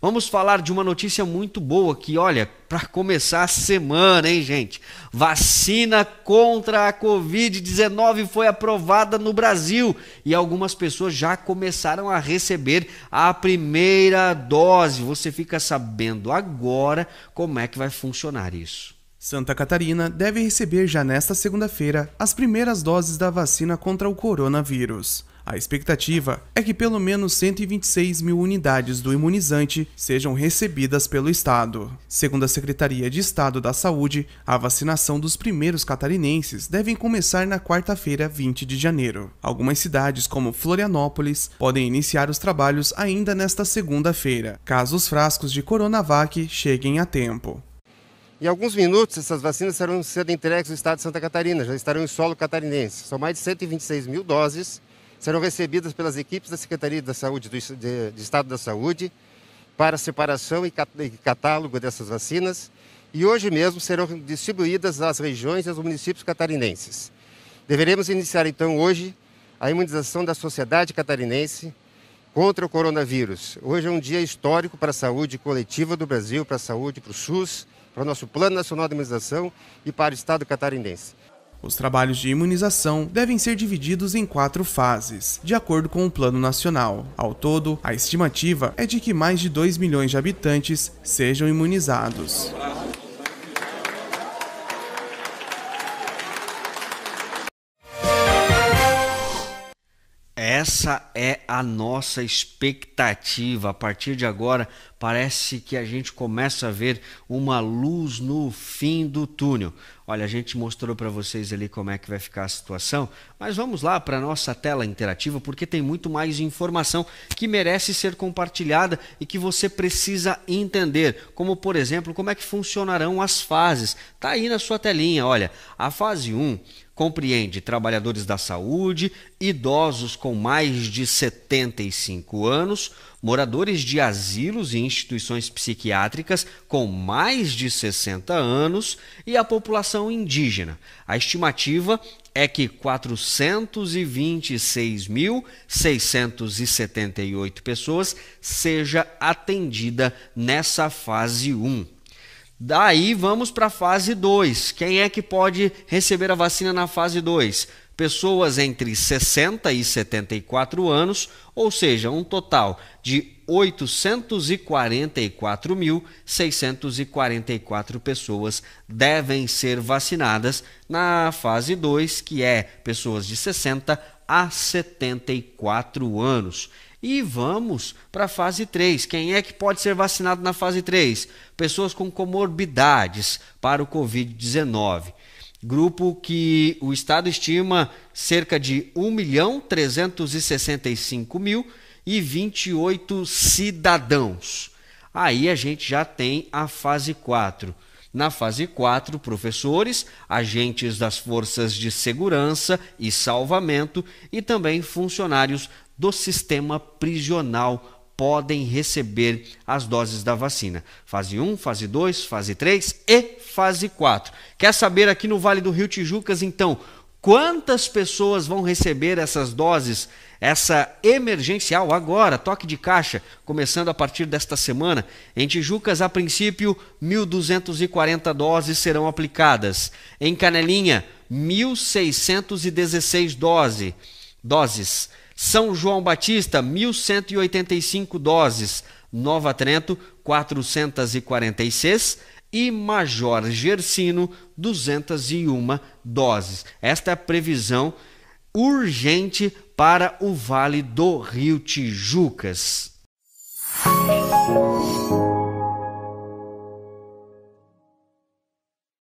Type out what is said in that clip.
Vamos falar de uma notícia muito boa que, olha, para começar a semana, hein, gente? Vacina contra a Covid-19 foi aprovada no Brasil e algumas pessoas já começaram a receber a primeira dose. Você fica sabendo agora como é que vai funcionar isso. Santa Catarina deve receber já nesta segunda-feira as primeiras doses da vacina contra o coronavírus. A expectativa é que pelo menos 126 mil unidades do imunizante sejam recebidas pelo Estado. Segundo a Secretaria de Estado da Saúde, a vacinação dos primeiros catarinenses devem começar na quarta-feira, 20 de janeiro. Algumas cidades, como Florianópolis, podem iniciar os trabalhos ainda nesta segunda-feira, caso os frascos de Coronavac cheguem a tempo. Em alguns minutos, essas vacinas serão sendo entregues ao estado de Santa Catarina, já estarão em solo catarinense. São mais de 126 mil doses serão recebidas pelas equipes da Secretaria da Saúde do, de, de Estado da Saúde para separação e catálogo dessas vacinas e hoje mesmo serão distribuídas às regiões e aos municípios catarinenses. Deveremos iniciar então hoje a imunização da sociedade catarinense contra o coronavírus. Hoje é um dia histórico para a saúde coletiva do Brasil, para a saúde, para o SUS, para o nosso Plano Nacional de Imunização e para o Estado catarinense. Os trabalhos de imunização devem ser divididos em quatro fases, de acordo com o Plano Nacional. Ao todo, a estimativa é de que mais de 2 milhões de habitantes sejam imunizados. Essa é a nossa expectativa. A partir de agora, parece que a gente começa a ver uma luz no fim do túnel. Olha, a gente mostrou para vocês ali como é que vai ficar a situação, mas vamos lá para a nossa tela interativa porque tem muito mais informação que merece ser compartilhada e que você precisa entender, como por exemplo, como é que funcionarão as fases. Tá aí na sua telinha, olha. A fase 1 compreende trabalhadores da saúde, idosos com mais de 75 anos, moradores de asilos e instituições psiquiátricas com mais de 60 anos e a população indígena. A estimativa é que 426.678 pessoas seja atendida nessa fase 1. Daí vamos para a fase 2. Quem é que pode receber a vacina na fase 2? pessoas entre 60 e 74 anos, ou seja, um total de 844.644 pessoas devem ser vacinadas na fase 2, que é pessoas de 60 a 74 anos. E vamos para a fase 3. Quem é que pode ser vacinado na fase 3? Pessoas com comorbidades para o Covid-19. Grupo que o Estado estima cerca de 1 milhão 365 mil e 28 cidadãos. Aí a gente já tem a fase 4. Na fase 4, professores, agentes das forças de segurança e salvamento e também funcionários do sistema prisional podem receber as doses da vacina. Fase 1, fase 2, fase 3 e fase 4. Quer saber aqui no Vale do Rio Tijucas, então, quantas pessoas vão receber essas doses, essa emergencial agora, toque de caixa, começando a partir desta semana. Em Tijucas, a princípio, 1.240 doses serão aplicadas. Em Canelinha, 1.616 dose, doses. São João Batista, 1.185 doses. Nova Trento, 446 e Major Gersino, 201 doses. Esta é a previsão urgente para o Vale do Rio Tijucas.